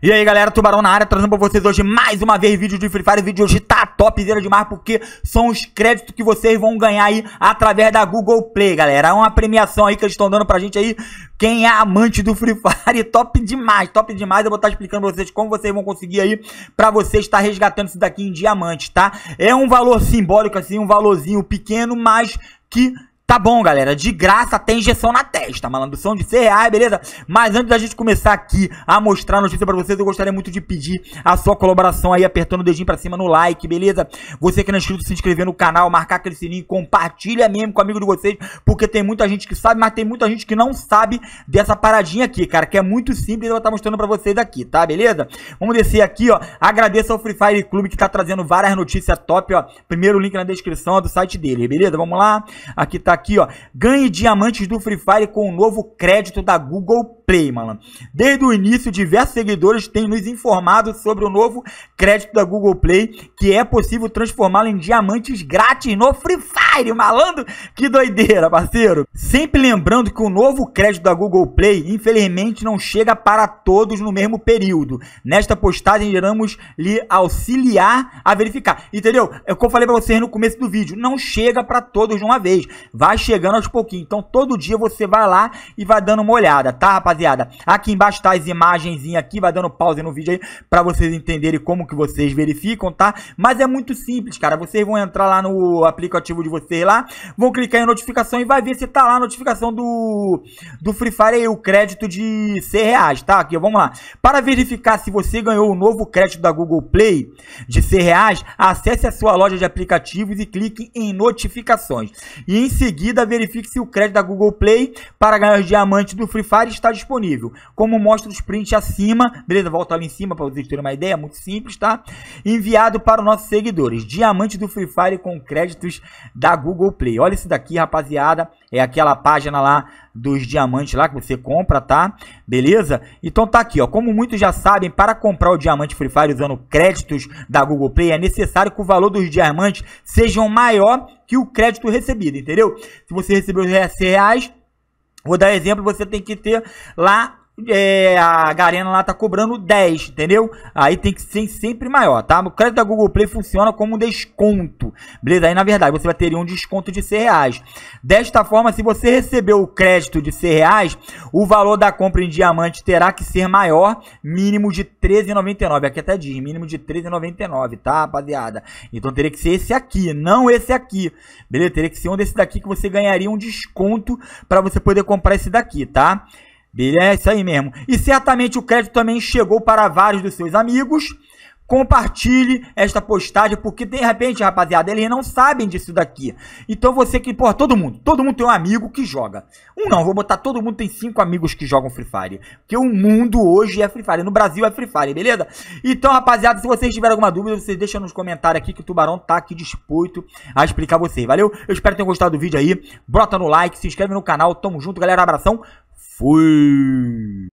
E aí galera, Tubarão na área, trazendo pra vocês hoje mais uma vez vídeo de Free Fire. O vídeo hoje tá topzera demais, porque são os créditos que vocês vão ganhar aí através da Google Play, galera. É uma premiação aí que eles estão dando pra gente aí, quem é amante do Free Fire, top demais, top demais. Eu vou estar tá explicando pra vocês como vocês vão conseguir aí, pra vocês estar tá resgatando isso daqui em diamante, tá? É um valor simbólico assim, um valorzinho pequeno, mas que Tá bom, galera, de graça até injeção na testa, malandro. São de 100 reais, beleza? Mas antes da gente começar aqui a mostrar a notícia pra vocês, eu gostaria muito de pedir a sua colaboração aí, apertando o dedinho pra cima no like, beleza? Você que não é inscrito, se inscrever no canal, marcar aquele sininho, compartilha mesmo com o amigo de vocês, porque tem muita gente que sabe, mas tem muita gente que não sabe dessa paradinha aqui, cara, que é muito simples, eu vou estar tá mostrando pra vocês aqui, tá? Beleza? Vamos descer aqui, ó. Agradeço ao Free Fire Clube que tá trazendo várias notícias top, ó. Primeiro link na descrição do site dele, beleza? Vamos lá. Aqui tá aqui, ó. Ganhe diamantes do Free Fire com o novo crédito da Google Play, malandro. Desde o início, diversos seguidores têm nos informado sobre o novo crédito da Google Play, que é possível transformá-lo em diamantes grátis no Free Fire, malandro. Que doideira, parceiro. Sempre lembrando que o novo crédito da Google Play, infelizmente, não chega para todos no mesmo período. Nesta postagem, iremos lhe auxiliar a verificar. Entendeu? É o que eu falei para vocês no começo do vídeo. Não chega para todos de uma vez. Vai chegando aos pouquinhos. Então, todo dia você vai lá e vai dando uma olhada, tá, rapaziada? rapaziada. Aqui embaixo tá as imagens aqui, vai dando pausa no vídeo aí pra vocês entenderem como que vocês verificam, tá? Mas é muito simples, cara. Vocês vão entrar lá no aplicativo de vocês lá, vão clicar em notificação e vai ver se tá lá a notificação do, do Free Fire aí, o crédito de 100 reais, tá? Aqui, vamos lá. Para verificar se você ganhou o novo crédito da Google Play de 100 reais, acesse a sua loja de aplicativos e clique em notificações. E em seguida, verifique se o crédito da Google Play para ganhar os diamantes do Free Fire está disponível disponível. Como mostra os prints acima, beleza? Volta ali em cima para vocês terem uma ideia, muito simples, tá? Enviado para os nossos seguidores. Diamante do Free Fire com créditos da Google Play. Olha isso daqui, rapaziada. É aquela página lá dos diamantes lá que você compra, tá? Beleza? Então tá aqui, ó. Como muitos já sabem, para comprar o diamante Free Fire usando créditos da Google Play, é necessário que o valor dos diamantes sejam maior que o crédito recebido, entendeu? Se você recebeu 10 reais, Vou dar exemplo, você tem que ter lá é, a Garena lá tá cobrando 10, entendeu? Aí tem que ser sempre maior, tá? O crédito da Google Play funciona como um desconto, beleza? Aí, na verdade, você vai ter um desconto de 100 reais. Desta forma, se você recebeu o crédito de 100 reais, o valor da compra em diamante terá que ser maior, mínimo de 13,99. Aqui até diz, mínimo de 13,99, tá, rapaziada? Então, teria que ser esse aqui, não esse aqui, beleza? Teria que ser um desse daqui que você ganharia um desconto para você poder comprar esse daqui, tá? Beleza? É isso aí mesmo. E certamente o crédito também chegou para vários dos seus amigos compartilhe esta postagem, porque de repente, rapaziada, eles não sabem disso daqui. Então você que, porra, todo mundo, todo mundo tem um amigo que joga. Um não, vou botar todo mundo tem cinco amigos que jogam Free Fire. Porque o mundo hoje é Free Fire, no Brasil é Free Fire, beleza? Então, rapaziada, se vocês tiverem alguma dúvida, vocês deixam nos comentários aqui que o Tubarão tá aqui disposto a explicar vocês, valeu? Eu espero que tenham gostado do vídeo aí, brota no like, se inscreve no canal, tamo junto, galera, abração, fui!